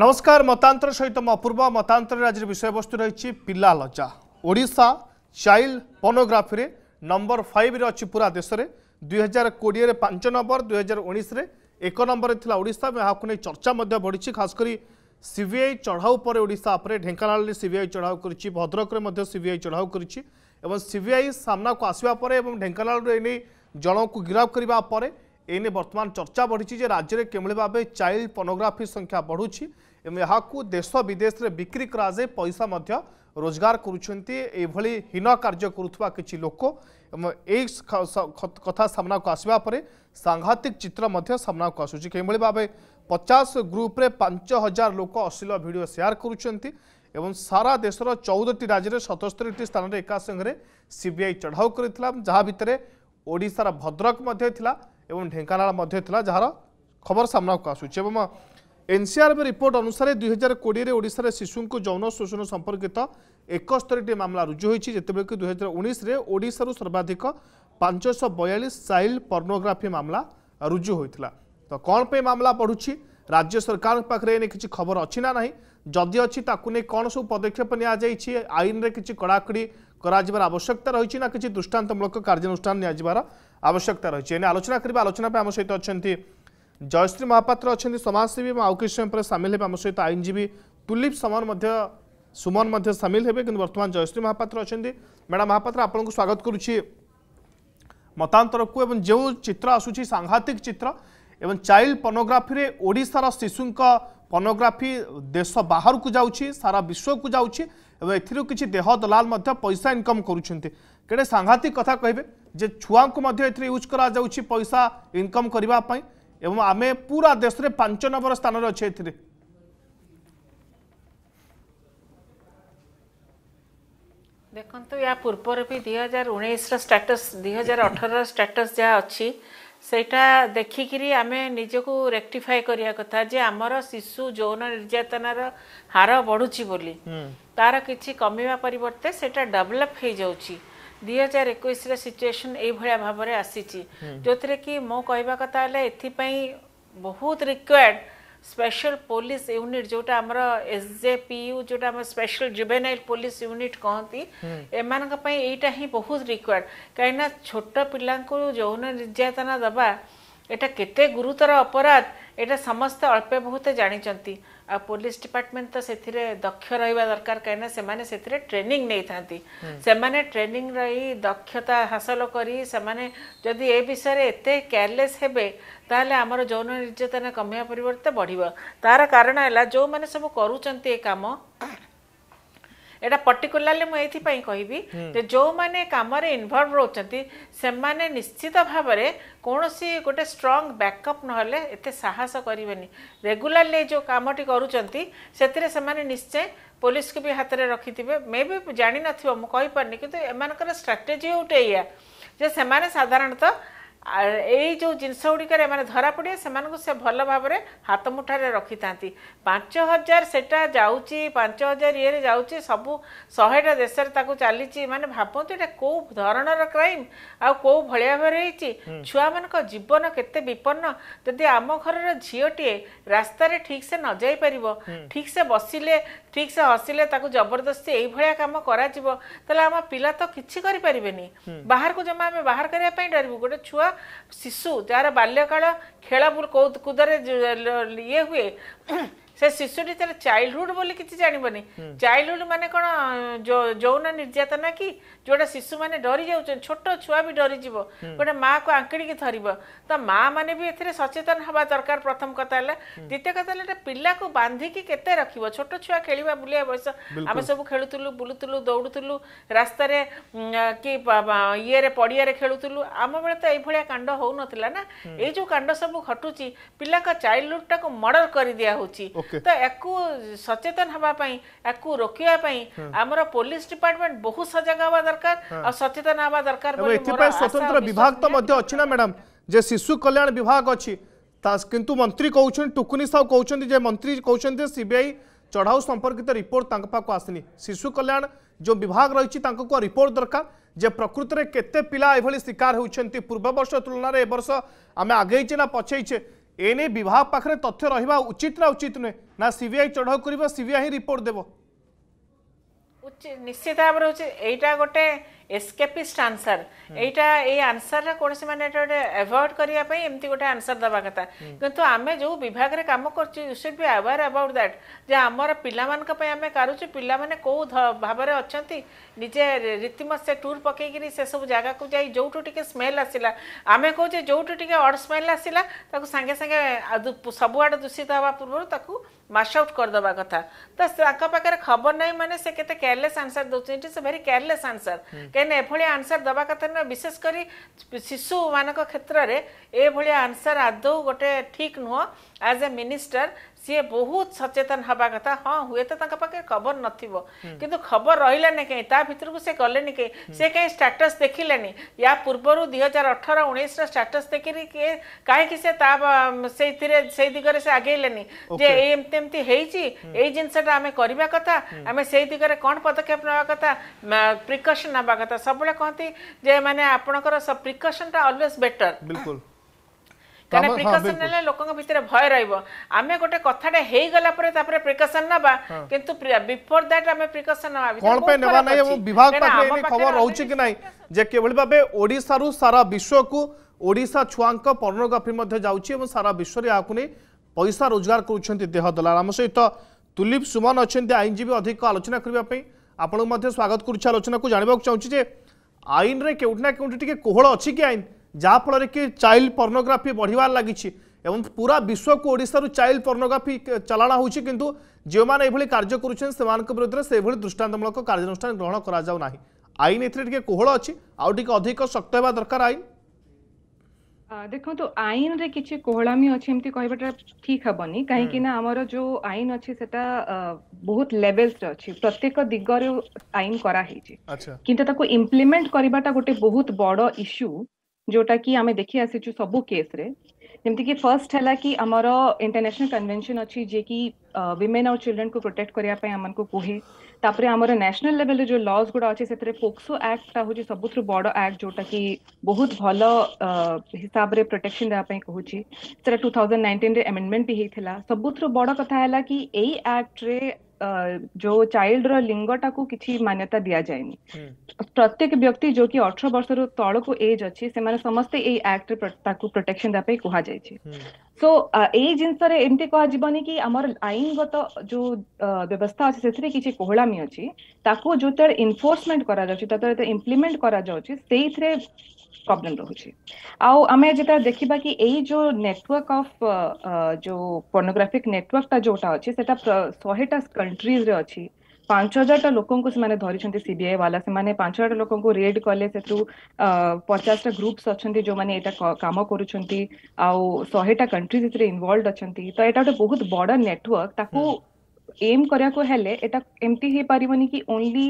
নমস্কার মতান্তর সহিত মো অপূর্ব মতান্তরের আজ বিষয়বস্তু রয়েছে পিলা লজ্জা ওড়শা চাইল্ড পর্নোগ্রাফি নম্বর ফাইভে অছি পুরা দেশের দুই হাজার কোড়িয়ে পাঁচ নম্বর দুই হাজার উনিশে এক নম্বরে লা ওড়শা এখন চর্চা বড়ছে খাশ করে সিবিআই চড়াও পরে ওড়শা উপরে ঢেঙ্কানাড়ে সিবিআই চড়াও করেছি ভদ্রকরে সিবিআই চড়াও করেছি এবং সিবিআই সামনাকু আসবা পরে এবং ঢেঙ্কানাড়ু এনে জনক গিরফ করা পরে एने वर्तमान चर्चा बढ़ी राज्य में किभली भाव चाइल्ड पर्नोग्राफी संख्या बढ़ुची यहाँ देश विदेश में बिक्री कराए पैसा रोजगार करुँचे हीन कार्य करुवा किसी लोक यही कथा सामना को आसवापर सांघातिक चित्र सामना को आसूँ कि भाव पचास ग्रुप्रे पांच हजार लोक अश्लील भिड सेयार कर एवं सारा देशर चौदहटी राज्य में सतस्तरी स्थान एका संगे सीबीआई चढ़ाऊ कर जहाँ भितर ओडार भद्रक এবং ঢেঙ্কানাল মধ্যে লা যার খবর সামনাকু আসুচি এবং এনসিআরবি রিপোর্ট অনুসারে দুই হাজার কোড়িয়ে ওড়শার শিশুঙ্কু যৌন শোষণ সম্পর্কিত একস্তরিটি মামলা রুজু হয়েছে যেতবে কি দুই হাজার উনিশে ওড়শার সর্বাধিক পাঁচশ বয়ালিশ চাইল্ড পর্নোগ্রাফি মামলা রুজু হয়েছিল তো কম মামলা বড়ুছি রাজ্য সরকার পাখে এনে কিছু খবর অছি না না যদি অছি তাকে নিয়ে কোণ সব পদক্ষেপ নিয়েছে আইনরে কিছু কড়াকড়ি করা যাবার আবশ্যকতা রয়েছে না কিছু দৃষ্টান্তমূলক কার্যানুষ্ঠান নিয়ে आवश्यकता रही है आलोचना करवा आलोचना आम सहित अच्छा जयश्री महापात्र अच्छा समाजसेवी आउ किसी समय सामिल है आम सहित आईनजीवी तुलीप समन सुमन सामिल है कि बर्तमान जयश्री महापात्र अच्छा मैडम महापात्र आपको स्वागत करुच्ची मतांतर को एवं जो चित्र आसूरी सांघातिक चित्र एवं चाइल्ड पर्नोग्राफी ओडार शिशु पर्नोग्राफी देश बाहर को जाऊँगी सारा विश्व को जाऊँगी एवं एथ कि देह दलाल पैसा इनकम करुँचे केड़े सांघातिक कथा कहे ଯେ ଛୁଆଙ୍କୁ ମଧ୍ୟ ଏଥିରେ ୟୁଜ୍ କରାଯାଉଛି ପଇସା ଇନକମ୍ କରିବା ପାଇଁ ଏବଂ ଆମେ ପୁରା ଦେଶରେ ପାଞ୍ଚ ନମ୍ବର ସ୍ଥାନରେ ଅଛେ ଏଥିରେ ଦେଖନ୍ତୁ ୟା ପୂର୍ବରୁ ବି ଦୁଇ ହଜାର ଉଣେଇଶର ଷ୍ଟାଟସ୍ ଦୁଇ ହଜାର ଅଠରର ଷ୍ଟାଟସ୍ ଯାହା ଅଛି ସେଇଟା ଦେଖିକିରି ଆମେ ନିଜକୁ ରେକ୍ଟିଫାଏ କରିବା କଥା ଯେ ଆମର ଶିଶୁ ଯୌନ ନିର୍ଯାତନାର ହାର ବଢ଼ୁଛି ବୋଲି ତାର କିଛି କମିବା ପରିବର୍ତ୍ତେ ସେଇଟା ଡେଭଲପ୍ ହେଇଯାଉଛି सिचुएशन भाव में आसी जो थे कि मो कह कथा एथपाई बहुत रिक्वेड स्पेशल पुलिस यूनिट जो एस जे पी यू जो स्पेशल जुबेनाइल पुलिस यूनिट कहती एम एटा ही बहुत रिक्वेड कहीं ना छोट पा जौन निर्यातना दबा एटा के गुरुतर अपराध ये समस्ते अल्पे बहुत जानते ଆଉ ପୋଲିସ ଡିପାର୍ଟମେଣ୍ଟ ତ ସେଥିରେ ଦକ୍ଷ ରହିବା ଦରକାର କାହିଁକିନା ସେମାନେ ସେଥିରେ ଟ୍ରେନିଂ ନେଇଥାନ୍ତି ସେମାନେ ଟ୍ରେନିଂ ରହି ଦକ୍ଷତା ହାସଲ କରି ସେମାନେ ଯଦି ଏ ବିଷୟରେ ଏତେ କେୟାରଲେସ୍ ହେବେ ତାହେଲେ ଆମର ଯୌନ ନିର୍ଯାତନା କମିବା ପରିବର୍ତ୍ତେ ବଢ଼ିବ ତାର କାରଣ ହେଲା ଯେଉଁମାନେ ସବୁ କରୁଛନ୍ତି ଏ କାମ ଏଇଟା ପର୍ଟିକୁଲାରଲି ମୁଁ ଏଇଥିପାଇଁ କହିବି ଯେ ଯେଉଁମାନେ କାମରେ ଇନଭଲ୍ଭ ରହୁଛନ୍ତି ସେମାନେ ନିଶ୍ଚିତ ଭାବରେ କୌଣସି ଗୋଟେ ଷ୍ଟ୍ରଙ୍ଗ ବ୍ୟାକଅପ୍ ନହେଲେ ଏତେ ସାହସ କରିବେନି ରେଗୁଲାରଲି ଏଇ ଯେଉଁ କାମଟି କରୁଛନ୍ତି ସେଥିରେ ସେମାନେ ନିଶ୍ଚୟ ପୋଲିସକୁ ବି ହାତରେ ରଖିଥିବେ ମେ ବି ଜାଣିନଥିବ ମୁଁ କହିପାରୁନି କିନ୍ତୁ ଏମାନଙ୍କର ଷ୍ଟ୍ରାଟେଜି ଗୋଟେ ଏଇଆ ଯେ ସେମାନେ ସାଧାରଣତଃ ଏଇ ଯେଉଁ ଜିନିଷ ଗୁଡ଼ିକରେ ଏମାନେ ଧରା ପଡ଼ିବେ ସେମାନଙ୍କୁ ସେ ଭଲ ଭାବରେ ହାତ ମୁଠାରେ ରଖିଥାନ୍ତି ପାଞ୍ଚ ହଜାର ସେଟା ଯାଉଛି ପାଞ୍ଚ ହଜାର ଇଏରେ ଯାଉଛି ସବୁ ଶହେଟା ଦେଶରେ ତାକୁ ଚାଲିଛି ମାନେ ଭାବନ୍ତୁ ଏଇଟା କେଉଁ ଧରଣର କ୍ରାଇମ୍ ଆଉ କେଉଁ ଭଳିଆ ଭାବରେ ହେଇଛି ଛୁଆମାନଙ୍କ ଜୀବନ କେତେ ବିପନ୍ନ ଯଦି ଆମ ଘରର ଝିଅଟିଏ ରାସ୍ତାରେ ଠିକ୍ସେ ନ ଯାଇପାରିବ ଠିକ୍ସେ ବସିଲେ ଠିକ ସେ ହସିଲେ ତାକୁ ଜବରଦସ୍ତି ଏଇଭଳିଆ କାମ କରାଯିବ ତାହେଲେ ଆମ ପିଲା ତ କିଛି କରିପାରିବେନି ବାହାରକୁ ଜମା ଆମେ ବାହାର କରିବା ପାଇଁ ଡରିବୁ ଗୋଟେ ଛୁଆ ଶିଶୁ ଯାହାର ବାଲ୍ୟକାଳ ଖେଳ କୁଦରେ ଇଏ ହୁଏ ସେ ଶିଶୁଟି ତାର ଚାଇଲ୍ଡହୁଡ୍ ବୋଲି କିଛି ଜାଣିବନି ଚାଇଲ୍ଡହୁଡ୍ ମାନେ କ'ଣ ଯୌନ ନିର୍ଯାତନା କି ଯୋଉଟା ଶିଶୁମାନେ ଡରି ଯାଉଛନ୍ତି ଛୋଟ ଛୁଆ ବି ଡରିଯିବ ଗୋଟେ ମାଆକୁ ଆଙ୍କିଡ଼ିକି ଧରିବ ତ ମାଆମାନେ ବି ଏଥିରେ ସଚେତନ ହେବା ଦରକାର ପ୍ରଥମ କଥା ହେଲା ଦ୍ୱିତୀୟ କଥା ହେଲା ପିଲାକୁ ବାନ୍ଧିକି କେତେ ରଖିବ ଛୋଟ ଛୁଆ ଖେଳିବା ବୁଲିବା ବୟସ ଆମେ ସବୁ ଖେଳୁଥିଲୁ ବୁଲୁଥିଲୁ ଦୌଡ଼ୁଥିଲୁ ରାସ୍ତାରେ କି ଇଏରେ ପଡ଼ିଆରେ ଖେଳୁଥିଲୁ ଆମ ବେଳେ ତ ଏଇଭଳିଆ କାଣ୍ଡ ହେଉନଥିଲା ନା ଏଇ ଯୋଉ କାଣ୍ଡ ସବୁ ଘଟୁଛି ପିଲାଙ୍କ ଚାଇଲ୍ଡହୁଡ୍ଟାକୁ ମର୍ଡର କରିଦିଆ ହେଉଛି ତ ୟାକୁ ସଚେତନ ହେବା ପାଇଁ ୟାକୁ ରୋକିବା ପାଇଁ ଆମର ପୋଲିସ ଡିପାର୍ଟମେଣ୍ଟ ବହୁତ ସଜାଗ ହେବା ଦରକାର ଆଉ ସଚେତନ ହେବା ଦରକାର ଏଥିପାଇଁ ସ୍ୱତନ୍ତ୍ର ବିଭାଗ ତ ମଧ୍ୟ ଅଛି ନା ମ୍ୟାଡାମ ଯେ ଶିଶୁ କଲ୍ୟାଣ ବିଭାଗ ଅଛି କିନ୍ତୁ ମନ୍ତ୍ରୀ କହୁଛନ୍ତି ଟୁକୁନି ସାହୁ କହୁଛନ୍ତି ଯେ ମନ୍ତ୍ରୀ କହୁଛନ୍ତି ସିବିଆଇ ଚଢ଼ାଉ ସମ୍ପର୍କିତ ରିପୋର୍ଟ ତାଙ୍କ ପାଖକୁ ଆସିନି ଶିଶୁ କଲ୍ୟାଣ ଯେଉଁ ବିଭାଗ ରହିଛି ତାଙ୍କୁ କ'ଣ ରିପୋର୍ଟ ଦରକାର ଯେ ପ୍ରକୃତରେ କେତେ ପିଲା ଏଭଳି ଶିକାର ହେଉଛନ୍ତି ପୂର୍ବ ବର୍ଷ ତୁଳନାରେ ଏବର୍ଷ ଆମେ ଆଗେଇଛେ ନା ପଛେଇଛେ ଏନେଇ ବିଭାଗ ପାଖରେ ତଥ୍ୟ ରହିବା ଉଚିତ ନା ଉଚିତ ନୁହେଁ ନା ସିବିଆଇ ଚଢ଼ଉ କରିବ ସିବିଆଇ ହିଁ ରିପୋର୍ଟ ଦେବ ନିଶ୍ଚିତ ଭାବରେ ହଉଛି ଏଇଟା ଗୋଟେ एस्केपिस्ट आंसर एटा ए आंसर रे कोनसी माने एटा अवॉइड करिया पई एमती गोटे आंसर दबा कथा किंतु आमे जो विभाग रे काम करछि you should be aware about that जे हमर पिला मान क पई आमे करूछि पिला माने को भाव रे अछंती निजे रीतिमत से टूर पके गिरी से सब जागा को जाई जोटु टिके स्मेल आसिला आमे को जे जोटु टिके ऑड स्मेल आसिला ताको संगे संगे सब आड दूषित हवा पूर्व ताको मास आउट कर दबा कथा त साका पाखरे खबर नै माने से केते केयरलेस आंसर दोछि it is a very careless answer କାହିଁକିନା ଏଭଳିଆ ଆନ୍ସର ଦେବା କଥା ନୁହେଁ ବିଶେଷ କରି ଶିଶୁମାନଙ୍କ କ୍ଷେତ୍ରରେ ଏଭଳିଆ ଆନ୍ସର ଆଦୌ ଗୋଟେ ଠିକ୍ ନୁହଁ ଆଜ୍ ଏ ମିନିଷ୍ଟର ସିଏ ବହୁତ ସଚେତନ ହେବା କଥା ହଁ ହୁଏତ ତାଙ୍କ ପାଖରେ ଖବର ନଥିବ କିନ୍ତୁ ଖବର ରହିଲାନି କାହିଁ ତା ଭିତରକୁ ସେ ଗଲେନି କାହିଁ ସେ କାହିଁ ଷ୍ଟାଟସ୍ ଦେଖିଲେନି ୟା ପୂର୍ବରୁ ଦୁଇ ହଜାର ଅଠର ଉଣେଇଶର ଷ୍ଟାଟସ୍ ଦେଖିକି କାହିଁକି ସେ ତା ସେଇଥିରେ ସେଇ ଦିଗରେ ସେ ଆଗେଇଲେନି ଯେ ଏଇ ଏମିତି ଏମିତି ହେଇଛି ଏଇ ଜିନିଷଟା ଆମେ କରିବା କଥା ଆମେ ସେଇ ଦିଗରେ କ'ଣ ପଦକ୍ଷେପ ନେବା କଥା ପ୍ରିକସନ୍ ନେବା କଥା ସବୁବେଳେ କହନ୍ତି ଯେ ମାନେ ଆପଣଙ୍କର ପ୍ରିକସନ୍ଟା ଅଲୱେଜ୍ ବେଟର୍ ବିଲକୁଲ କାରଣ ପ୍ରିକସନ୍ ଲୋକଙ୍କ ଭିତରେ ଭୟ ରହିବ ଆମେ ଗୋଟେ କଥାଟା ହେଇଗଲା ପରେ ତାପରେ ପ୍ରିକସନ୍ ନେବା କିନ୍ତୁ ବିଫୋର ଦ୍ୟାଟ୍ ଆମେ ପ୍ରିକସନ୍ ନେବା କ'ଣ ପାଇଁ ନେବା ନାହିଁ ଏବଂ ବିଭାଗ ପାଖରେ ଖବର ରହୁଛି କି ନାହିଁ ଯେ କିଭଳି ଭାବେ ଓଡ଼ିଶାରୁ ସାରା ବିଶ୍ୱକୁ ଓଡ଼ିଶା ଛୁଆଙ୍କ ପର୍ଣ୍ଣୋଗ୍ରାଫି ମଧ୍ୟ ଯାଉଛି ଏବଂ ସାରା ବିଶ୍ୱରେ ଏହାକୁ ନେଇ ପଇସା ରୋଜଗାର କରୁଛନ୍ତି ଦେହ ଦଲାଲ ଆମ ସହିତ ତୁଲିପ ସୁମନ ଅଛନ୍ତି ଆଇନଜୀବୀ ଅଧିକ ଆଲୋଚନା କରିବା ପାଇଁ ଆପଣଙ୍କୁ ମଧ୍ୟ ସ୍ୱାଗତ କରୁଛି ଆଲୋଚନାକୁ ଜାଣିବାକୁ ଚାହୁଁଛି ଯେ ଆଇନରେ କେଉଁଠି ନା କେଉଁଠି ଟିକେ କୋହଳ ଅଛି କି ଆଇନ ଯାହାଫଳରେ କି ଚାଇଲ୍ଡ ପର୍ଣ୍ଣୋଗ୍ରାଫି ବଢ଼ିବାରେ ଲାଗିଛି এবং পুরা বিশ্বকু ওড়শার চাইল্ড পর্নোগ্রাফি চালানা হচ্ছে কিন্তু যে এইভাবে কার্য করছেন সে বিরুদ্ধে সেইভাবে দৃষ্টান্তমূলক কার্যানুষ্ঠান গ্রহণ করা যাও না আইন এতে টিকি কোহল অনেক অধিক শক্ত হওয়া দরকার আইন ଦେଖନ୍ତୁ ଆଇନରେ କିଛି କୋହଳାମି ଅଛି ଏମିତି କହିବାଟା ଠିକ ହବନି କାହିଁକି ନା ଆମର ଯୋଉ ଆଇନ ଅଛି ସେଟା ବହୁତ ଲେଭେଲସରେ ଅଛି ପ୍ରତ୍ୟେକ ଦିଗରେ ଆଇନ କରାହେଇଛି କିନ୍ତୁ ତାକୁ ଇମ୍ପ୍ଲିମେଣ୍ଟ କରିବାଟା ଗୋଟେ ବହୁତ ବଡ ଇସ୍ୟୁ जोटा कि आम देखी आसीचु सब केस रे जमीक फर्स्ट है कि आम इंटरनेशनल कन्वेनसन अच्छी जे कि विमेन आउ चिल्ड्रेन को प्रोटेक्ट करने कहे तापर आम नेशनल लेवल जो लॉज गुड़ा अच्छे से पोक्सो आक्ट हूँ सबुत बड़ आक्ट जोटा कि बहुत भल हिसाब से प्रोटेक्शन देवाई कहे टू थाउजेंड नाइंटीन एमेंडमेंट भी होता सबुत बड़ कथा कि यही आक्ट्रे जो चाइल्ड र लिंग टा को किछि मान्यता दिया जायनी प्रत्येक व्यक्ति जो कि 18 वर्ष रो तळ को एज अछि से माने समस्त ए एक्ट रे प्रत्येक को प्रोटेक्शन दपे कहा जाय छि सो ए जिंस रे एंती कहा जीवन कि हमर आइनगत जो व्यवस्था अछि सेथि किछि कोहला मि अछि ताको जो तर इन्फोर्समेंट करा जाउ छि ततर इम्प्लीमेंट करा जाउ छि सेइ थरे प्रॉब्लम रहुछि आउ आमे जेता देखिबा कि एई जो नेटवर्क ऑफ जो पोर्नोग्राफिक नेटवर्क ता जोटा अछि सेटा 100 कंट्रीज रे अछि 5000 टा लोकों को सीबीआई वाला से माने 5000 टा लोकों रेड कले से थ्रू टा ग्रुप्स अच्छा जो माने एटा काम करू छथि आउ 100 कंट्रीज इतरे इन्वॉल्वड अछन्ति त एटा बहुत बडा नेटवर्क ताकू एम करया को हेले एटा एम्प्टी हे परिवनी कि ओनली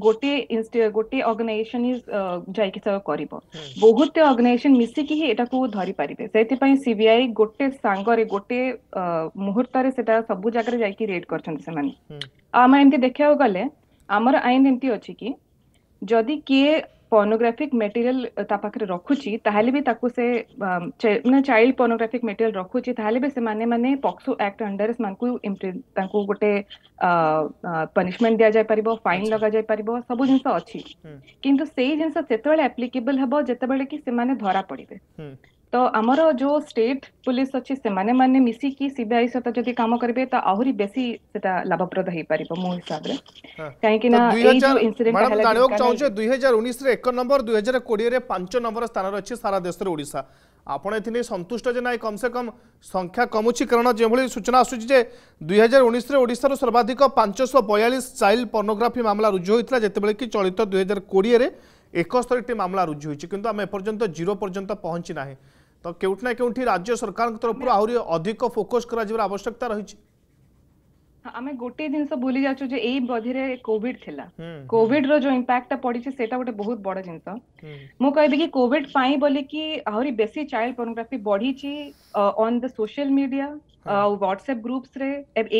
ଗୋଟିଏ ଗୋଟିଏ ଅର୍ଗାନାଇଜେସନ ଯାଇକି ତାକୁ କରିବ ବହୁତ ଅର୍ଗାନାଇଜେସନ ମିଶିକି ହିଁ ଏଟାକୁ ଧରିପାରିବେ ସେଥିପାଇଁ ସିବିଆଇ ଗୋଟେ ସାଙ୍ଗରେ ଗୋଟେ ମୁହୂର୍ତ୍ତରେ ସେଟା ସବୁ ଜାଗାରେ ଯାଇକି ରେଡ୍ କରିଛନ୍ତି ସେମାନେ ଆଉ ଆମେ ଏମିତି ଦେଖିବାକୁ ଗଲେ ଆମର ଆଇନ ଏମିତି ଅଛି କି ଯଦି କିଏ पर्नोग्राफिक मेटेरियल uh, ता पाखरे रखुचि ताहेले भी ताकु से मैं चाइल्ड पर्नोग्राफिक मेटेरियल रखुचि ताहेले भी से माने माने पॉक्सो एक्ट अंडर इस मानकु तांकु गोटे पनिशमेंट दिया जाय परिबो फाइन अच्छा। लगा जाय परिबो सब जिंस अछि हम्म। किंतु सेही जिंस सेतबेले एप्लीकेबल हबो जेतबेले कि से माने धरा पड़िबे हम्म। तो आमर जो स्टेट पुलिस अच्छे से माने माने मिसी की सीबीआई सहित जदी काम करबे त तो आहुरी बेसी लाभप्रद हे परिबो मो हिसाब हाँ। तो स्थान सारा देश रे कम से कम संख्या कमुची कारण जे सूचना आसु जे 2019 मामला रुजु कि जीरो पर्यटन पहुंची ना ତ କେଉଁଠି ନା କେଉଁଠି ରାଜ୍ୟ ସରକାରଙ୍କ ତରଫରୁ ଆହୁରି ଅଧିକ ଫୋକସ୍ କରାଯିବାର ଆବଶ୍ୟକତା ରହିଛି ଆମେ ଗୋଟିଏ ଜିନିଷ ଭୁଲି ଯାଉଛୁ ଯେ ଏଇ ବଧିରେ କୋଭିଡ ଥିଲା କୋଭିଡ ର ଯୋଉ ଇମ୍ପାକ୍ଟଟା ପଡିଛି ସେଇଟା ଗୋଟେ ବହୁତ ବଡ ଜିନିଷ ମୁଁ କହିବି କି କୋଭିଡ ପାଇଁ ବୋଲିକି ଆହୁରି ବେଶୀ ଚାଇଲ୍ଡ ପର୍ନୋଗ୍ରାଫି ବଢିଛି ଅନ୍ ଦ ସୋସିଆଲ ମିଡିଆ ଆଉ ହ୍ୱାଟ୍ସଆପ ଗ୍ରୁପ୍ସରେ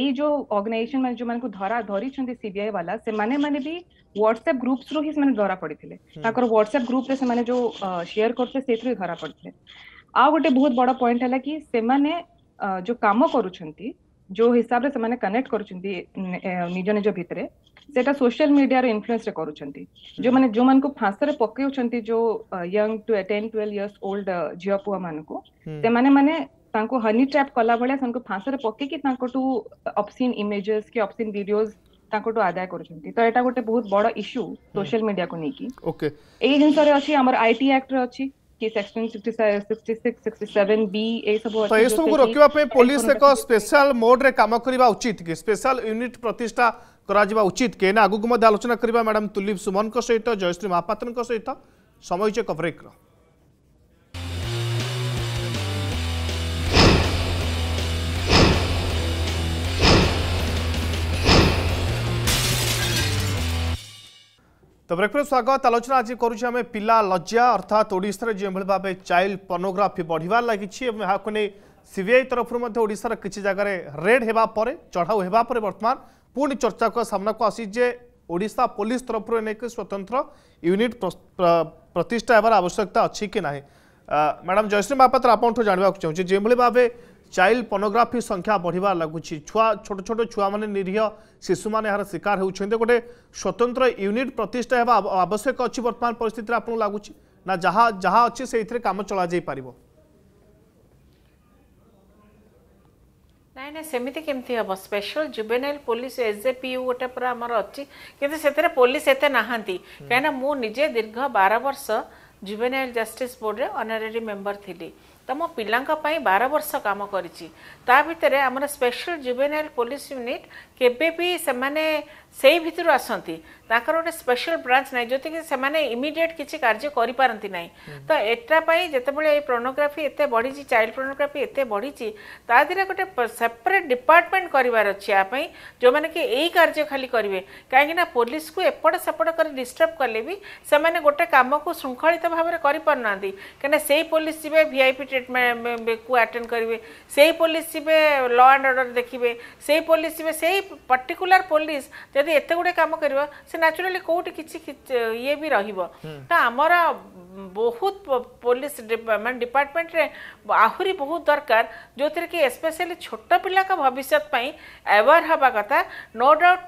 ଏଇ ଯୋଉ ଅର୍ଗାନାଇଜେସନ ମାନେ ଯୋଉମାନଙ୍କୁ ଧରା ଧରିଛନ୍ତି ସିବିଆଇ ବାଲା ସେମାନେ ମାନେ ବି ହ୍ୱାଟ୍ସଆପ ଗ୍ରୁପ୍ସରୁ ହିଁ ସେମାନେ ଧରା ପଡିଥିଲେ ତାଙ୍କର ହ୍ୱାଟ୍ସଆପ ଗ୍ରୁପରେ ସେମାନେ ଯୋଉ ସେୟାର କରୁଥିଲେ ସେଇଥିରୁ ଧରା ପଡିଥିଲେ आ गोटे बहुत बड़ पॉइंट है कि से हम्म। माने जो कम कर जो हिसाब रे से माने कनेक्ट करुछंती निजो निजो भितरे सेटा सोशल मीडिया रे इन्फ्लुएंस जो माने जो मानको फासर रे पक्के जो यंग टू 10 12 इयर्स ओल्ड जियापुआ पुआ मान को माने हनी ट्रैप कला भले सनको फासर रे इमेजेस कि ऑब्सीन वीडियोस तो आदाय कर बहुत बड़ इशू सोशल मीडिया को नहीं की ओके okay. आईटी एक्ट କି ସେକ୍ସନ 66 67b ଏ ସବୁ ଅଛି ତ ଏସବୁକୁ ରୋକିବା ପାଇଁ ପୋଲିସ ଏକ ସ୍ପେଶାଲ ମୋଡରେ କାମ କରିବା ଉଚିତ କି ସ୍ପେଶାଲ ୟୁନିଟ୍ ପ୍ରତିଷ୍ଠା କରାଯିବା ଉଚିତ କି ନା ଆଗକୁ ମଧ୍ୟ ଆଲୋଚନା କରିବା ମ୍ୟାଡାମ ତୁଲିପ ସୁମନଙ୍କ ସହିତ ଜୟଶ୍ରୀ ମହାପାତ୍ରଙ୍କ ସହିତ ସମୟଚକ ବ୍ରେକ୍ର तो ब्रेक स्वागत आलोचना आज करें पिला लज्जा अर्थात ओडार जो भाव चाइल्ड पर्नोग्राफी बढ़िवार लगी सीबीआई तरफ ओडार किसी जगह रेड होगापर चढ़ाऊ होगापर बर्तमान पुणी चर्चा को सामना को आसीजे ओडा पुलिस तरफ स्वतंत्र यूनिट प्रतिष्ठा होवार आवश्यकता अच्छी ना मैडम जयश्री महापात्र आप जानवाक चाहिए जो भाव ଚାଇଲ୍ଡ ପର୍ଣ୍ଣୋଗ୍ରାଫି ସଂଖ୍ୟା ବଢ଼ିବା ଲାଗୁଛି ଛୁଆ ଛୋଟ ଛୋଟ ଛୁଆମାନେ ନିରୀହ ଶିଶୁମାନେ ଏହାର ଶିକାର ହେଉଛନ୍ତି ଗୋଟେ ସ୍ୱତନ୍ତ୍ର ୟୁନିଟ୍ ପ୍ରତିଷ୍ଠା ହେବା ଆବଶ୍ୟକ ଅଛି ବର୍ତ୍ତମାନ ପରିସ୍ଥିତିରେ ଆପଣଙ୍କୁ ଲାଗୁଛି ନା ଯାହା ଯାହା ଅଛି ସେଇଥିରେ କାମ ଚଳାଯାଇପାରିବ ନାଇଁ ନାଇଁ ସେମିତି କେମିତି ହେବ ସ୍ପେଶାଲ ଜୁବେନାଇଲ ପୋଲିସ ଏସ୍ଜେପିୟୁ ଗୋଟେ ପୁରା ଆମର ଅଛି କିନ୍ତୁ ସେଥିରେ ପୋଲିସ ଏତେ ନାହାନ୍ତି କାହିଁକିନା ମୁଁ ନିଜେ ଦୀର୍ଘ ବାର ବର୍ଷ ଜୁବେନାଇଲ ଜଷ୍ଟିସ୍ ବୋର୍ଡ଼ରେ ଅନରେରୀ ମେମ୍ବର ଥିଲି ତମ ପିଲାଙ୍କ ପାଇଁ ବାର ବର୍ଷ କାମ କରିଛି ତା ଭିତରେ ଆମର ସ୍ପେଶାଲ ଜୁବେନାଇଲ୍ ପୋଲିସ ୟୁନିଟ୍ କେବେ ବି ସେମାନେ ସେଇ ଭିତରୁ ଆସନ୍ତି ତାଙ୍କର ଗୋଟେ ସ୍ପେଶାଲ ବ୍ରାଞ୍ଚ ନାହିଁ ଯେଉଁଥିକି ସେମାନେ ଇମିଡ଼ିଏଟ୍ କିଛି କାର୍ଯ୍ୟ କରିପାରନ୍ତି ନାହିଁ ତ ଏଟା ପାଇଁ ଯେତେବେଳେ ଏଇ ପ୍ରୋନୋଗ୍ରାଫି ଏତେ ବଢ଼ିଛି ଚାଇଲ୍ଡ ପ୍ରୋନୋଗ୍ରାଫି ଏତେ ବଢ଼ିଛି ତା ଦେହରେ ଗୋଟେ ସେପାରେଟ୍ ଡିପାର୍ଟମେଣ୍ଟ କରିବାର ଅଛି ଆ ପାଇଁ ଯେଉଁମାନେ କି ଏଇ କାର୍ଯ୍ୟ ଖାଲି କରିବେ କାହିଁକିନା ପୋଲିସକୁ ଏପଟ ସେପଟ କରି ଡିଷ୍ଟର୍ବ କଲେ ବି ସେମାନେ ଗୋଟେ କାମକୁ ଶୃଙ୍ଖଳିତ ଭାବରେ କରିପାରୁନାହାନ୍ତି କାହିଁକିନା ସେଇ ପୋଲିସ ଯିବେ ଭିଆଇପି ଟ୍ରିଟମେଣ୍ଟକୁ ଆଟେଣ୍ଡ କରିବେ ସେଇ ପୋଲିସ ଯିବେ ଲ ଆଣ୍ଡ ଅର୍ଡ଼ର ଦେଖିବେ ସେଇ ପୋଲିସ ଯିବେ ସେଇ ପର୍ଟିକୁଲାର ପୋଲିସ ଯଦି ଏତେ ଗୁଡ଼ିଏ କାମ କରିବ ସେ ନ୍ୟାଚୁରାଲି କେଉଁଠି କିଛି ଇଏ ବି ରହିବ ତ ଆମର ବହୁତ ପୋଲିସ ମାନେ ଡିପାର୍ଟମେଣ୍ଟରେ ଆହୁରି ବହୁତ ଦରକାର ଯେଉଁଥିରେ କି ଏସ୍ପେସିଆଲି ଛୋଟ ପିଲାଙ୍କ ଭବିଷ୍ୟତ ପାଇଁ ଆୱାର ହେବା କଥା ନୋ ଡାଉଟ୍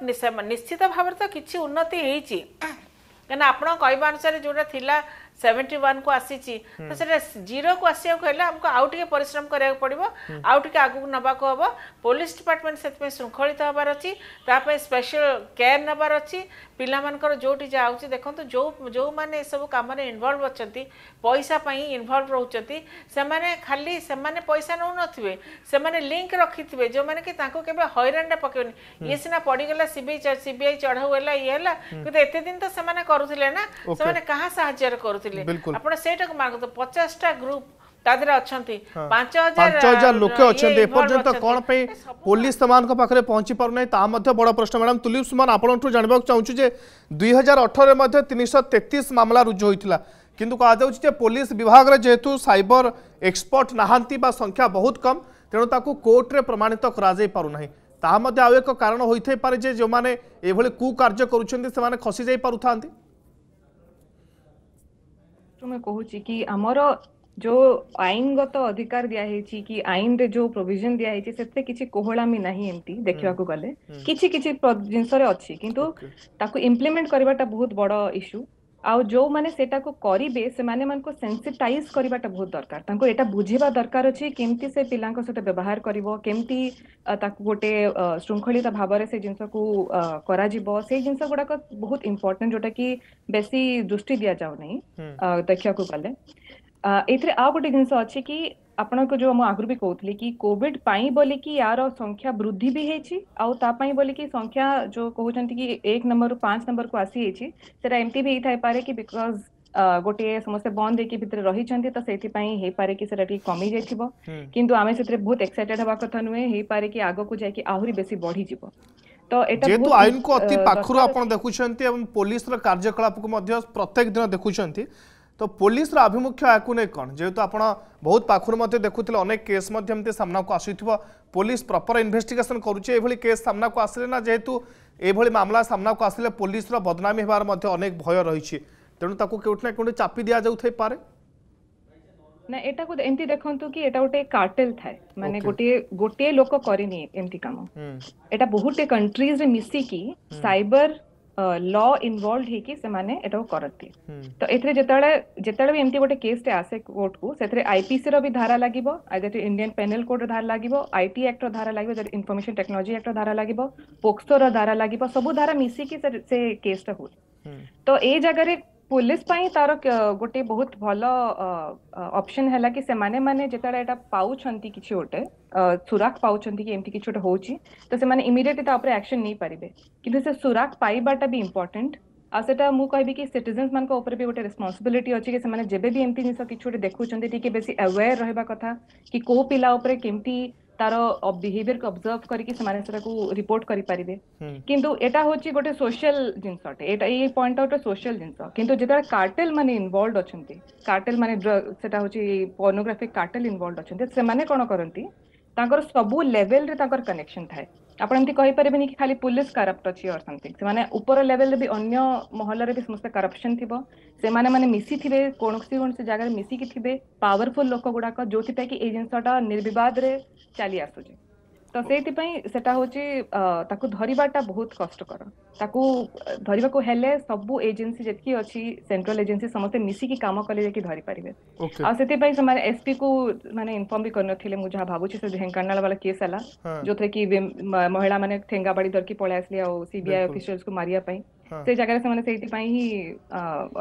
ନିଶ୍ଚିତ ଭାବରେ ତ କିଛି ଉନ୍ନତି ହେଇଛି କାହିଁକିନା ଆପଣଙ୍କ କହିବା ଅନୁସାରେ ଯେଉଁଟା ଥିଲା ସେଭେଣ୍ଟି ୱାନ୍କୁ ଆସିଛି ତ ସେଟା ଜିରୋକୁ ଆସିବାକୁ ହେଲେ ଆମକୁ ଆଉ ଟିକେ ପରିଶ୍ରମ କରିବାକୁ ପଡ଼ିବ ଆଉ ଟିକେ ଆଗକୁ ନେବାକୁ ହେବ ପୋଲିସ ଡିପାର୍ଟମେଣ୍ଟ ସେଥିପାଇଁ ଶୃଙ୍ଖଳିତ ହେବାର ଅଛି ତା ପାଇଁ ସ୍ପେଶାଲ କେୟାର ନେବାର ଅଛି ପିଲାମାନଙ୍କର ଯେଉଁଠି ଯାଉଛି ଦେଖନ୍ତୁ ଯେଉଁ ଯେଉଁମାନେ ଏସବୁ କାମରେ ଇନଭଲ୍ଭ ଅଛନ୍ତି ପଇସା ପାଇଁ ଇନଭଲ୍ଭ ରହୁଛନ୍ତି ସେମାନେ ଖାଲି ସେମାନେ ପଇସା ନେଉନଥିବେ ସେମାନେ ଲିଙ୍କ ରଖିଥିବେ ଯେଉଁମାନେ କି ତାଙ୍କୁ କେବେ ହଇରାଣରେ ପକେଇବେନି ଇଏ ସିନା ପଡ଼ିଗଲା ସିବିଆଇ ସିବିଆଇ ଚଢ଼ାଉ ହେଲା ଇଏ ହେଲା କିନ୍ତୁ ଏତେ ଦିନ ତ ସେମାନେ କରୁଥିଲେ ନା ସେମାନେ କାହା ସାହାଯ୍ୟରେ କରୁଥିଲେ ଆପଣ ସେଇଟାକୁ ମାଗନ୍ତୁ ପଚାଶଟା ଗ୍ରୁପ ତା ଦେହରେ ଅଛନ୍ତି ପାଞ୍ଚ ହଜାର ଲୋକ ଅଛନ୍ତି ଏପର୍ଯ୍ୟନ୍ତ କ'ଣ ପାଇଁ ପୋଲିସ ସେମାନଙ୍କ ପାଖରେ ପହଞ୍ଚି ପାରୁନାହିଁ ତାହା ମଧ୍ୟ ବଡ଼ ପ୍ରଶ୍ନ ମ୍ୟାଡ଼ାମ୍ ତୁଲିପ ସୁମାନ ଆପଣଙ୍କଠୁ ଜାଣିବାକୁ ଚାହୁଁଛୁ ଯେ ଦୁଇ ହଜାର ଅଠରରେ ମଧ୍ୟ ତିନିଶହ ତେତିଶ ମାମଲା ରୁଜୁ ହୋଇଥିଲା କିନ୍ତୁ କୁହାଯାଉଛି ଯେ ପୋଲିସ ବିଭାଗରେ ଯେହେତୁ ସାଇବର ଏକ୍ସପର୍ଟ ନାହାନ୍ତି ବା ସଂଖ୍ୟା ବହୁତ କମ୍ ତେଣୁ ତାକୁ କୋର୍ଟରେ ପ୍ରମାଣିତ କରାଯାଇ ପାରୁନାହିଁ ତାହା ମଧ୍ୟ ଆଉ ଏକ କାରଣ ହୋଇଥାଇପାରେ ଯେ ଯେଉଁମାନେ ଏଭଳି କୁକାର୍ଯ୍ୟ କରୁଛନ୍ତି ସେମାନେ ଖସି ଯାଇ ପାରୁଥାନ୍ତି ମୁଁ କହୁଛି କି ଆମର जो आईनगत तो अधिकार दिया है कि आईन रे जो प्रोविजन दिया है से किसी कोहलामी ना एमती देखा हम्म, गले किसी किसी जिनस अच्छी किंतु ताको इम्प्लीमेंट करवा बहुत बड़ा इश्यू आउ जो माने सेटा को करिबे से माने मन को सेंसिटाइज करबा ता बहुत दरकार तांको एटा बुझिबा दरकार अछि केमती से व्यवहार करिवो केमती भाव रे से बहुत इंपोर्टेंट जोटा की बेसी दृष्टि दिया जाव नै हम्म। ଏଥିରେ ଆଉ ଗୋଟେ ଜିନିଷ ଅଛି କି ଆପଣଙ୍କୁ ଯୋଉ ମୁଁ ଆଗରୁ ବି କହୁଥିଲି କି କୋଭିଡ ପାଇଁ ବୋଲିକି ୟାର ସଂଖ୍ୟା ବୃଦ୍ଧି ବି ହେଇଛି ଆଉ ତା ପାଇଁ ବୋଲିକି ସଂଖ୍ୟା ଯୋଉ କହୁଛନ୍ତି କି ଏକ ନମ୍ବରରୁ ପାଞ୍ଚ ନମ୍ବରକୁ ଆସିଯାଇଛି ସେଟା ଏମିତି ବି ହେଇଥାଇପାରେ କି ବିକଜ ଗୋଟିଏ ସମସ୍ତେ ବନ୍ଦ ହେଇକି ଭିତରେ ରହିଛନ୍ତି ତ ସେଇଥିପାଇଁ ହେଇପାରେ କି ସେଟା ଟିକେ କମି ଯାଇଥିବ କିନ୍ତୁ ଆମେ ସେଥିରେ ବହୁତ ଏକ୍ସାଇଟେଡ ହେବା କଥା ନୁହେଁ ହେଇପାରେ କି ଆଗକୁ ଯାଇକି ଆହୁରି ବେଶୀ ବଢିଯିବ ତ ଏଟା ଯେହେତୁ ଆଇନକୁ ଅତି ପାଖରୁ ଆପଣ ଦେଖୁଛନ୍ତି ଏବଂ ପୋଲିସର କାର୍ଯ୍ୟକଳାପକୁ ମଧ୍ୟ ପ୍ରତ୍ୟେକ ଦିନ ଦେଖୁଛନ୍ତି तो पुलिस आभिमुख्य या कौन जेहेतु आप बहुत पाखु देखुले अनेक केस सामना को आसुव पुलिस प्रपर इनभेस्टिगेसन करुचे ये ना जेहेतु ये मामला सामना को आसिले पुलिस बदनामी हबार अनेक भय रही तेणु ताको कौटना कौटे चापी दि जाऊ पारे ନା ଏଟାକୁ ଏମିତି ଦେଖନ୍ତୁ କି ଏଟା ଗୋଟେ କାର୍ଟେଲ ଥାଏ ମାନେ ଗୋଟିଏ ଗୋଟିଏ ଲୋକ କରିନି ଏମିତି କାମ ଏଟା ବହୁତ କଣ୍ଟ୍ରିଜରେ ମିଶିକି ସାଇବର ଲ ଇନଭଲ୍ଭ ହେଇକି ସେମାନେ ଏଟାକୁ କରନ୍ତି ତ ଏଥିରେ ଯେତେବେଳେ ଯେତେବେଳେ ବି ଏମିତି ଗୋଟେ କେସ୍ଟେ ଆସେ କୋର୍ଟକୁ ସେଥିରେ ଆଇପିସିର ବି ଧାରା ଲାଗିବ ଯେଠି ଇଣ୍ଡିଆନ ପେନାଲ କୋଡର ଧାରା ଲାଗିବ ଆଇଟି ଆକ୍ଟର ଧାରା ଲାଗିବ ଯେଠି ଇନଫର୍ମେସନ ଟେକ୍ନୋଲୋଜି ଆକ୍ଟର ଧାରା ଲାଗିବ ପୋକ୍ସୋର ଧାରା ଲାଗିବ ସବୁ ଧାରା ମିଶିକି ସେ କେସ୍ଟା ହୁଏ ତ ଏଇ ଜାଗାରେ পুলিশ পাই তার গোটে বহুত ভাল অপশন হেলা কি সেমানে মানে যেতবে এটা পাউছন্তি কিছু গোটে সুরাক পাউছন্তি কি এমতি কিছু গোটে হচ্ছে তো সেমানে ইমিডিয়েটলি তা উপরে অ্যাকশন নেই পারিবে কিন্তু সে সুরাক পাইবাটা বি ইম্পর্টেন্ট ଆଉ ସେଟା ମୁଁ କହିବି କି ସିଟିଜେନ୍ସ ମାନଙ୍କ ଉପରେ ବି ଗୋଟେ ରେସ୍ପନ୍ସିବିଲିଟି ଅଛି କି ସେମାନେ ଯେବେ ବି ଏମିତି ଜିନିଷ କିଛି ଗୋଟେ ଦେଖୁଛନ୍ତି ଟିକେ ବେଶୀ ଆୱେର୍ ରହିବା କଥା କି କୋଉ ପିଲା ଉପରେ କେମିତି ତାର ବିହେଭିୟରକୁ ଅବଜର୍ଭ କରିକି ସେମାନେ ସେଟାକୁ ରିପୋର୍ଟ କରିପାରିବେ କିନ୍ତୁ ଏଟା ହଉଛି ଗୋଟେ ସୋସିଆଲ ଜିନିଷଟେ ଏଟା ଏଇ ପଏଣ୍ଟ ଗୋଟେ ସୋସିଆଲ ଜିନିଷ କିନ୍ତୁ ଯେତେବେଳେ କାର୍ଟେଲ ମାନେ ଇନଭଲ୍ଭ ଅଛନ୍ତି କାର୍ଟେଲ ମାନେ ସେଟା ହଉଛି ପର୍ନୋଗ୍ରାଫିକ କାର୍ଟେଲ ଇନଭଲ୍ଭ ଅଛନ୍ତି ସେମାନେ କଣ କରନ୍ତି ତାଙ୍କର ସବୁ ଲେଭେଲରେ ତାଙ୍କର କନେକ୍ସନ ଥାଏ ଆପଣ ଏମିତି କହିପାରିବେନି କି ଖାଲି ପୋଲିସ କରପ୍ଟ ଅଛି ଅର୍ ସମଥିଙ୍ଗ ସେମାନେ ଉପର ଲେଭେଲରେ ବି ଅନ୍ୟ ମହଲରେ ବି ସମସ୍ତେ କରପ୍ସନ ଥିବ ସେମାନେ ମାନେ ମିଶିଥିବେ କୌଣସି କୌଣସି ଜାଗାରେ ମିଶିକି ଥିବେ ପାୱାରଫୁଲ ଲୋକ ଗୁଡାକ ଯୋଉଥିପାଇଁ କି ଏଇ ଜିନିଷଟା ନିର୍ବିବାଦରେ ଚାଲି ଆସୁଛି ତ ସେଇଥିପାଇଁ ସେଟା ହଉଛି ତାକୁ ଧରିବାଟା ବହୁତ କଷ୍ଟକର ତାକୁ ଧରିବାକୁ ହେଲେ ସବୁ ଏଜେନ୍ସି ଯେତିକି ଅଛି ସେଣ୍ଟ୍ରାଲ ଏଜେନ୍ସି ସମସ୍ତେ ମିଶିକି କାମ କଲେ ଯାଇକି ଧରିପାରିବେ ଆଉ ସେଥିପାଇଁ ସେମାନେ ଏସପି କୁ ମାନେ ଇନଫର୍ମ ବି କରିନଥିଲେ ମୁଁ ଯାହା ଭାବୁଛି ସେ ଢେଙ୍କାନାଳ ବାଲା କେସ୍ ହେଲା ଯୋଉଥିରେ କି ମହିଳାମାନେ ଠେଙ୍ଗାବାଡି ଧରିକି ପଳେଇ ଆସିଲେ ଆଉ ସିବିଆଇ ଅଫିସିଆଲ୍ସକୁ ମାରିବା ପାଇଁ ସେ ଜାଗାରେ ସେମାନେ ସେଇଥିପାଇଁ ହିଁ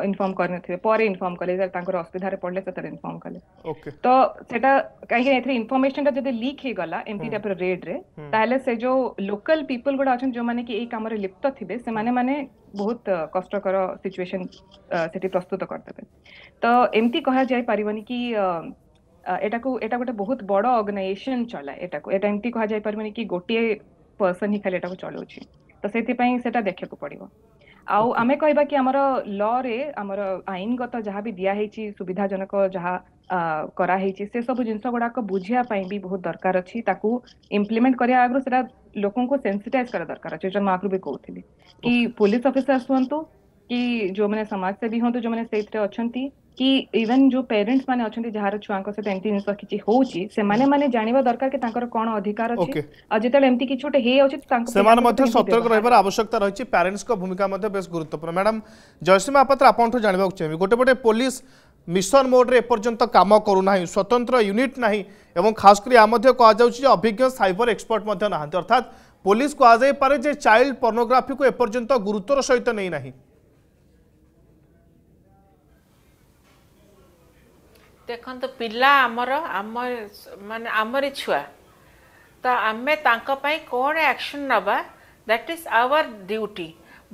ଇନଫର୍ମ କରିନଥିବେ ପରେ ଇନଫର୍ମ କଲେ ତାଙ୍କର ଅସୁବିଧାରେ ପଡିଲେ ସେତେବେଳେ ଇନଫର୍ମ କଲେ ତ ସେଟା କାହିଁକି ଏଥିରେ ଇନଫର୍ମେସନଟା ଯଦି ଲିକ୍ ହେଇଗଲା ଏମିତି ଟାଇପ୍ର ରେଡ୍ରେ ତାହେଲେ ସେ ଯୋଉ ଲୋକାଲ ପିପୁଲ ଗୁଡା ଅଛନ୍ତି ଯୋଉମାନେ କି ଏଇ କାମରେ ଲିପ୍ତ ଥିବେ ସେମାନେ ମାନେ ବହୁତ କଷ୍ଟକର ସିଚୁଏସନ ସେଠି ପ୍ରସ୍ତୁତ କରିଦେବେ ତ ଏମିତି କୁହାଯାଇ ପାରିବନି କି ଏଟାକୁ ଏଟା ଗୋଟେ ବହୁତ ବଡ ଅର୍ଗାନାଇଜେସନ ଚଲାଏ ଏଟାକୁ ଏଟା ଏମିତି କୁହାଯାଇ ପାରିବନି କି ଗୋଟିଏ ପର୍ସନ ହିଁ ଖାଲି ଏଟାକୁ ଚଳଉଛି ତ ସେଥିପାଇଁ ସେଟା ଦେଖିବାକୁ ପଡିବ ଆଉ ଆମେ କହିବା କି ଆମର ଲରେ ଆମର ଆଇନଗତ ଯାହା ବି ଦିଆହେଇଛି ସୁବିଧାଜନକ ଯାହା କରାହେଇଛି ସେ ସବୁ ଜିନିଷ ଗୁଡାକ ବୁଝିବା ପାଇଁ ବି ବହୁତ ଦରକାର ଅଛି ତାକୁ ଇମ୍ପ୍ଲିମେଣ୍ଟ କରିବା ଆଗରୁ ସେଟା ଲୋକଙ୍କୁ ସେନ୍ସିଟାଇଜ କରିବା ଦରକାର ଅଛି ଯୋଉ ମାକୁ ବି କହୁଥିଲି କି ପୋଲିସ ଅଫିସର ହୁଅନ୍ତୁ କି ଯୋଉମାନେ ସମାଜସେବୀ ହୁଅନ୍ତୁ ଯୋଉମାନେ ସେଇଥିରେ ଅଛନ୍ତି कि इवेन जो पेरेंट्स मैंने अच्छा जार छुआ सहित एमती जिन किसी होची सेमाने माने जानिबा दरकार कि तांकर कोन अधिकार अछि आ जेतले एमती कि छोटे हे अछि तांक सेमान मध्ये सतर्क रहबार आवश्यकता रहिछि पेरेंट्स को भूमिका मध्ये बेस गुरुत्वपूर्ण मैडम जयसिमा आपत्र आपनठो जानिबा चाहबी गोटे गोटे पुलिस मिशन मोड्रे एपर्यंत काम करूना स्वतंत्र यूनिट ना और खासकर यहाँ कहुचे अभिज्ञ सैबर एक्सपर्ट ना अर्थात पुलिस कहुपे चाइल्ड पर्नोग्राफी को एपर्यंत गुरुत्वर सहित नहीं ना देख तो पिला आमर आम मान आमरी छुआ तो आम तई कौन एक्शन नवा that is our duty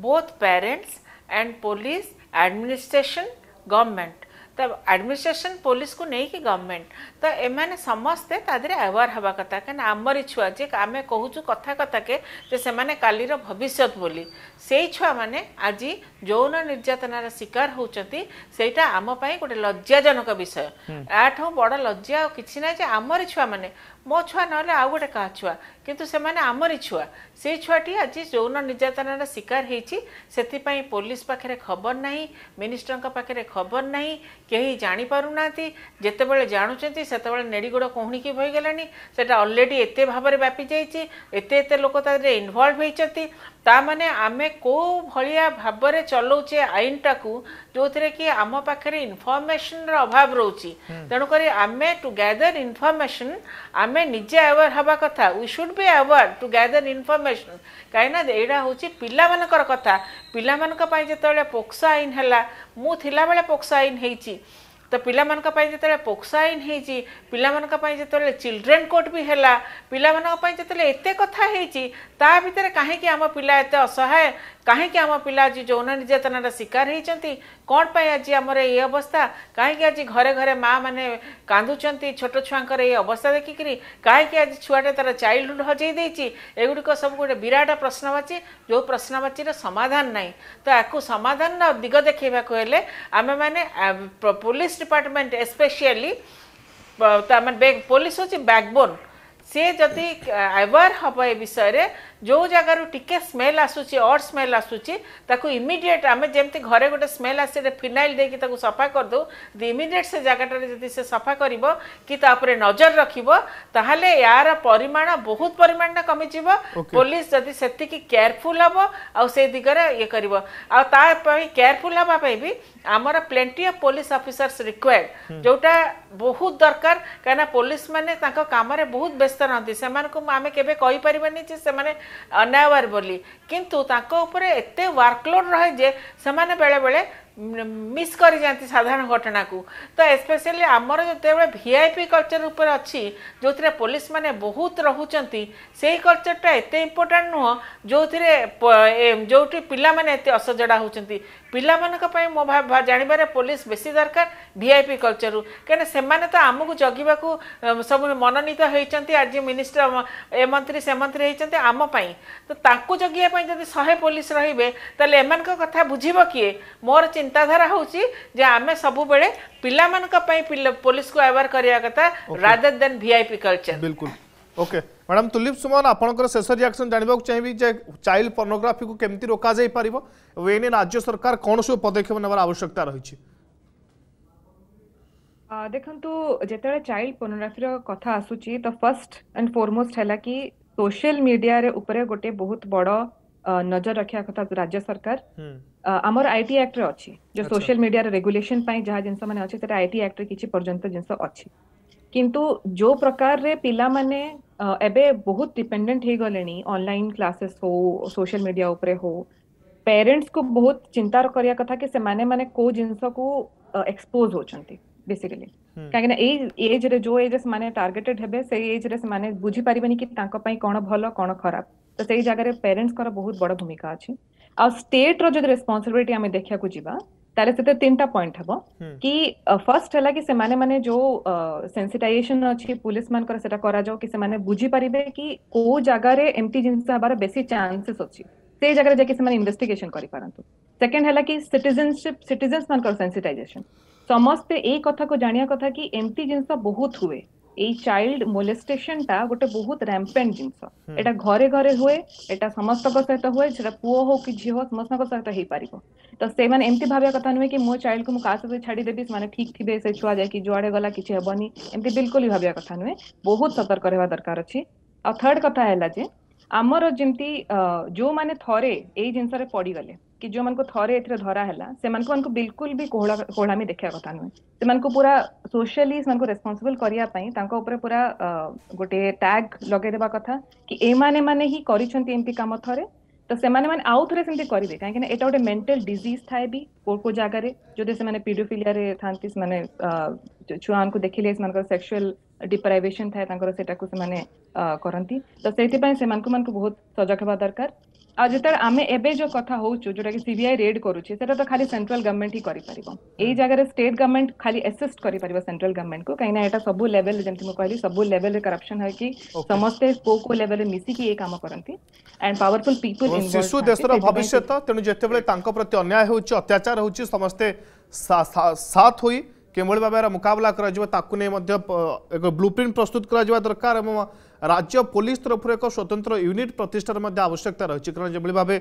both parents and police administration government ତ ଆଡ଼ମିନିଷ୍ଟ୍ରେସନ୍ ପୋଲିସକୁ ନେଇକି ଗଭର୍ଣ୍ଣମେଣ୍ଟ ତ ଏମାନେ ସମସ୍ତେ ତା ଦେହରେ ଆୱାର୍ ହେବା କଥା କାହିଁକିନା ଆମରି ଛୁଆ ଯେ ଆମେ କହୁଛୁ କଥା କଥାକେ ଯେ ସେମାନେ କାଲିର ଭବିଷ୍ୟତ ବୋଲି ସେଇ ଛୁଆମାନେ ଆଜି ଯୌନ ନିର୍ଯାତନାର ଶିକାର ହେଉଛନ୍ତି ସେଇଟା ଆମ ପାଇଁ ଗୋଟେ ଲଜ୍ଜାଜନକ ବିଷୟ ଏହାଠୁ ବଡ଼ ଲଜ୍ଜା ଆଉ କିଛି ନାହିଁ ଯେ ଆମରି ଛୁଆମାନେ ମୋ ଛୁଆ ନହେଲେ ଆଉ ଗୋଟେ କାହା ଛୁଆ କିନ୍ତୁ ସେମାନେ ଆମରି ଛୁଆ ସେଇ ଛୁଆଟି ଆଜି ଯୌନ ନିର୍ଯାତନାର ଶିକାର ହେଇଛି ସେଥିପାଇଁ ପୋଲିସ ପାଖରେ ଖବର ନାହିଁ ମିନିଷ୍ଟରଙ୍କ ପାଖରେ ଖବର ନାହିଁ କେହି ଜାଣିପାରୁନାହାନ୍ତି ଯେତେବେଳେ ଜାଣୁଛନ୍ତି ସେତେବେଳେ ନେଡ଼ିଗୋଡ଼ କହୁଣିକି ହୋଇଗଲାଣି ସେଇଟା ଅଲରେଡ଼ି ଏତେ ଭାବରେ ବ୍ୟାପି ଯାଇଛି ଏତେ ଏତେ ଲୋକ ତା ଦେହରେ ଇନଭଲ୍ଭ ହେଇଛନ୍ତି ତାମାନେ ଆମେ କେଉଁ ଭଳିଆ ଭାବରେ ଚଲାଉଛେ ଆଇନଟାକୁ ଯେଉଁଥିରେ କି ଆମ ପାଖରେ ଇନଫର୍ମେସନର ଅଭାବ ରହୁଛି ତେଣୁକରି ଆମେ ଟୁ ଗ୍ୟାଦର ଇନଫର୍ମେସନ ଆମେ ନିଜେ ଆୱାର ହେବା କଥା we should be aware to gather information କାହିଁକିନା ଏଇଟା ହେଉଛି ପିଲାମାନଙ୍କର କଥା ପିଲାମାନଙ୍କ ପାଇଁ ଯେତେବେଳେ ପୋକ୍ସୋ ଆଇନ ହେଲା ମୁଁ ଥିଲାବେଳେ ପୋକ୍ସୋ ଆଇନ ହେଇଛି ତ ପିଲାମାନଙ୍କ ପାଇଁ ଯେତେବେଳେ ପୋକ୍ସୋ ଆଇନ ହେଇଛି ପିଲାମାନଙ୍କ ପାଇଁ ଯେତେବେଳେ ଚିଲଡ୍ରେନ୍ କୋର୍ଟ ବି ହେଲା ପିଲାମାନଙ୍କ ପାଇଁ ଯେତେବେଳେ ଏତେ କଥା ହେଇଛି ତା ଭିତରେ କାହିଁକି ଆମ ପିଲା ଏତେ ଅସହାୟ କାହିଁକି ଆମ ପିଲା ଆଜି ଯୌନ ନିର୍ଯାତନାର ଶିକାର ହେଇଛନ୍ତି କ'ଣ ପାଇଁ ଆଜି ଆମର ଏ ଅବସ୍ଥା କାହିଁକି ଆଜି ଘରେ ଘରେ ମାଆମାନେ କାନ୍ଦୁଛନ୍ତି ଛୋଟ ଛୁଆଙ୍କର ଏ ଅବସ୍ଥା ଦେଖିକିରି କାହିଁକି ଆଜି ଛୁଆଟେ ତାର ଚାଇଲ୍ଡହୁଡ଼ ହଜେଇ ଦେଇଛି ଏଗୁଡ଼ିକ ସବୁ ଗୋଟେ ବିରାଟ ପ୍ରଶ୍ନବାଚୀ ଯେଉଁ ପ୍ରଶ୍ନବାଚୀର ସମାଧାନ ନାହିଁ ତ ୟାକୁ ସମାଧାନର ଦିଗ ଦେଖେଇବାକୁ ହେଲେ ଆମେମାନେ ପୋଲିସ ଡିପାର୍ଟମେଣ୍ଟ ଏସ୍ପେସିଆଲି ତାମାନେ ପୋଲିସ ହେଉଛି ବ୍ୟାକବୋନ୍ ସେ ଯଦି ଆୱାର୍ ହେବ ଏ ବିଷୟରେ जो जगार टी स्मेल आसूची अड स्मेल आसूची इमिडियेट आम जमी घरे गोटे स्मेल आस फिनाइल कि सफा करदे जदि इमिडिएट से जगटा जी से सफा कर कि नजर रखे यार परिमाण बहुत परिमाण कमिज पुलिस जदि से केयरफुल हम आ दिगरे ये कर केयरफुल हाँपाई भी आमर प्लेटी अफ पुलिस अफिसर्स रिक्वायर्ड जोटा बहुत दरकार कहीं पुलिस मैंने कम बहुत व्यस्त रहा आम के कहींपर से ଅନାୱାର ବୋଲି କିନ୍ତୁ ତାଙ୍କ ଉପରେ ଏତେ ୱାର୍କଲୋଡ଼୍ ରହେ ଯେ ସେମାନେ ବେଳେବେଳେ ମିସ୍ କରିଯାଆନ୍ତି ସାଧାରଣ ଘଟଣାକୁ ତ ଏସ୍ପେସିଆଲି ଆମର ଯେତେବେଳେ ଭି ଆଇ ପି କଲଚର ଉପରେ ଅଛି ଯେଉଁଥିରେ ପୋଲିସମାନେ ବହୁତ ରହୁଛନ୍ତି ସେଇ କଲଚରଟା ଏତେ ଇମ୍ପୋର୍ଟାଣ୍ଟ ନୁହଁ ଯେଉଁଥିରେ ଯେଉଁଠି ପିଲାମାନେ ଏତେ ଅସଜଡ଼ା ହେଉଛନ୍ତି ପିଲାମାନଙ୍କ ପାଇଁ ମୋ ଜାଣିବାରେ ପୋଲିସ ବେଶୀ ଦରକାର ଭି ଆଇ ପି କଲଚରରୁ କାହିଁକିନା ସେମାନେ ତ ଆମକୁ ଜଗିବାକୁ ସବୁ ମନୋନୀତ ହେଇଛନ୍ତି ଆଜି ମିନିଷ୍ଟର ଏ ମନ୍ତ୍ରୀ ସେ ମନ୍ତ୍ରୀ ହେଇଛନ୍ତି ଆମ ପାଇଁ ତ ତାଙ୍କୁ ଜଗିବା ପାଇଁ ଯଦି ଶହେ ପୋଲିସ ରହିବେ ତାହେଲେ ଏମାନଙ୍କ କଥା ବୁଝିବ କିଏ ମୋର ଚିନ୍ତା চিন্তাধারা হচ্ছে যে আমি সবুলে পিলা পুলিশ কু আওয়ার করা কথা রাদর দেন ভিআইপি কলচর বিলকুল ওকে ম্যাডাম তুলিপ সুমন আপনার শেষ রিয়াকশন জাঁয়া চাইবি যে চাইল্ড পর্নোগ্রাফি কমিটি রোকা যাই পার এ নিয়ে রাজ্য সরকার কোণ সব পদক্ষেপ নেওয়ার আবশ্যকতা রয়েছে ଦେଖନ୍ତୁ ଯେତେବେଳେ ଚାଇଲ୍ଡ ପର୍ନୋଗ୍ରାଫିର କଥା ଆସୁଛି ତ ଫର୍ଷ୍ଟ ଆଣ୍ଡ ଫୋରମୋଷ୍ଟ ହେଲା କି ସୋସିଆଲ ମିଡିଆରେ ଉପରେ ଗୋଟେ ବହୁତ ବଡ଼ नजर रखा कथा राज्य सरकार हम्म। आमर आई टी आक्ट अच्छी सोशल मीडिया रेगुलेशन जहाँ जिन मैंने आई टी आक्ट कि जिन अच्छी जो प्रकार रे बहुत डिपेंडेंट हो गले ऑनलाइन क्लासेस हो सोशल मीडिया हो पेरेंट्स को बहुत चिंता करिया कथा कि से माने माने को जिंस को एक्सपोज हो चंती बेसिकली काहे ना एज रे जो एजस माने टारगेटेड हेबे से एज रे से माने बुझी पारिबे नि कि तांको पई कोन भलो कोन खराब तो सही जगह रे बहुत बड़ भूमिका अछि आ स्टेट रो जो रिस्पांसिबिलिटी हमें देखिया को जीवा ताले से पॉइंट हम कि फर्स्ट है कि से जो सेंसिटाइजेशन अछि पुलिस मान कर कि से माने बुझी परिबे कि को जगह रे एम्प्टी जिंस हबार बेसी से जगह रे जे कि से माने कि सिटीजनशिप सिटीजंस मान सेंसिटाइजेशन समस्त ए कथा को जानिया कथा कि एम्प्टी जिंस बहुत हुए এই চাইল্ড ମୋଲେଷ୍ଟେସନଟା ଗୋଟେ ବହୁତ ରାମ୍ପେଣ୍ଟ ଜିନିଷ ଏଟା ଘରେ ଘରେ ହୁଏ ଏଟା ସମସ୍ତଙ୍କ ସହିତ ହୁଏ ସେଟା ପୁଅ ହଉ କି ଝିଅ ହଉ ସମସ୍ତଙ୍କ ସହିତ ହେଇପାରିବ ତ ସେମାନେ ଏମିତି ଭାବିବା କଥା ନୁହେଁ କି ମୋ ଚାଇଲ୍ଡକୁ ମୁଁ କାହା ସହିତ ଛାଡ଼ିଦେବି ସେମାନେ ଠିକ ଥିବେ ସେ ଛୁଆ ଯାଇକି ଯୁଆଡ଼େ ଗଲା କିଛି ହେବନି ଏମିତି ବିଲକୁଲ ବି ଭାବିବା କଥା ନୁହେଁ ବହୁତ ସତର୍କ ରହିବା ଦରକାର ଅଛି ଆଉ ଥାର୍ଡ କଥା ହେଲା ଯେ ଆମର ଯେମିତି ଯୋଉମାନେ ଥରେ ଏଇ ଜିନିଷରେ ପଡ଼ିଗଲେ कि जो मानको थरे एथरे धरा हला से मानको मानको बिल्कुल भी कोहला कोहला में देखिया कथा नहीं से मानको पूरा सोशली मानको रिस्पांसिबल करिया पई तांको ऊपर पूरा गोटे टैग लगे देबा कथा कि ए माने माने ही करिछंती एमपी काम थरे तो से माने माने आउ थरे सेंती करिवे काहे कि एटा ओटे मेंटल डिजीज थाए भी को को जागा रे जदे से माने पीडोफिलिया रे थांतिस माने छुआन को देखिले से मानको सेक्सुअल डिप्राइवेशन थाए तांकर तो सेति पई से मानको बहुत सजग हेबा दरकार आ जतर आमे एबे जो कथा होउछु जोटा सीबीआई रेड कर तो खाली सेंट्रल गवर्नमेंट ही करि जगह स्टेट गवर्नमेंट खाली असिस्ट कर परिबो सेंट्रल गवर्नमेंट को कहिना एटा सबु लेवल जेंति म कहली लेवल करप्शन है कि समस्त को को लेवल रे मिसि कि ए एंड पावरफुल पीपल शिशु देशर भविष्यत तनु जते अन्याय होउछु अत्याचार होउछु समस्त साथ होई କେଉଁଭଳି ଭାବରେ ମୁକାବିଲା କରାଯିବ ତାକୁ ନେଇ ମଧ୍ୟ ଏକ ବ୍ଲୁପ୍ରିଣ୍ଟ ପ୍ରସ୍ତୁତ କରାଯିବା ଦରକାର ଏବଂ ରାଜ୍ୟ ପୋଲିସ ତରଫରୁ ଏକ ସ୍ୱତନ୍ତ୍ର ୟୁନିଟ୍ ପ୍ରତିଷ୍ଠାର ମଧ୍ୟ ଆବଶ୍ୟକତା ରହିଛି କାରଣ ଯେଭଳି ଭାବେ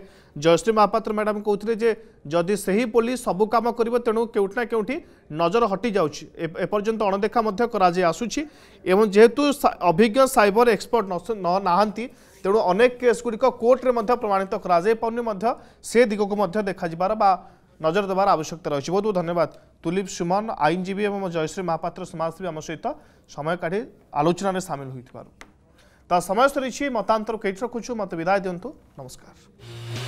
ଜୟଶ୍ରୀ ମହାପାତ୍ର ମ୍ୟାଡ଼ାମ୍ କହୁଥିଲେ ଯେ ଯଦି ସେହି ପୋଲିସ ସବୁ କାମ କରିବ ତେଣୁ କେଉଁଠି ନା କେଉଁଠି ନଜର ହଟିଯାଉଛି ଏପର୍ଯ୍ୟନ୍ତ ଅଣଦେଖା ମଧ୍ୟ କରାଯାଇ ଆସୁଛି ଏବଂ ଯେହେତୁ ଅଭିଜ୍ଞ ସାଇବର ଏକ୍ସପର୍ଟ ନାହାନ୍ତି ତେଣୁ ଅନେକ କେସ୍ ଗୁଡ଼ିକ କୋର୍ଟରେ ମଧ୍ୟ ପ୍ରମାଣିତ କରାଯାଇପାରୁନି ମଧ୍ୟ ସେ ଦିଗକୁ ମଧ୍ୟ ଦେଖାଯିବାର ବା নজর দেবার আবশ্যকতা রয়েছে বহু বহু ধন্যবাদ তুলিপ সুমন আইনজীবী এবং জয়শ্রী মহাপাত্র সমাজসেবী আমার সহিত সময় কাটি আলোচনায় সামিল হয়ে তা সময় সরিছি মতান্তর কেটে রাখুছু মতো বিদায় দিও নমস্কার